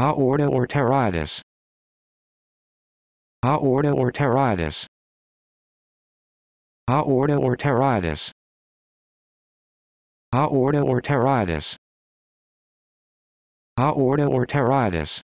Aorta orteritis. Aorta orteritis. Aorta orteritis. Aorta orteritis. Aorta orteritis.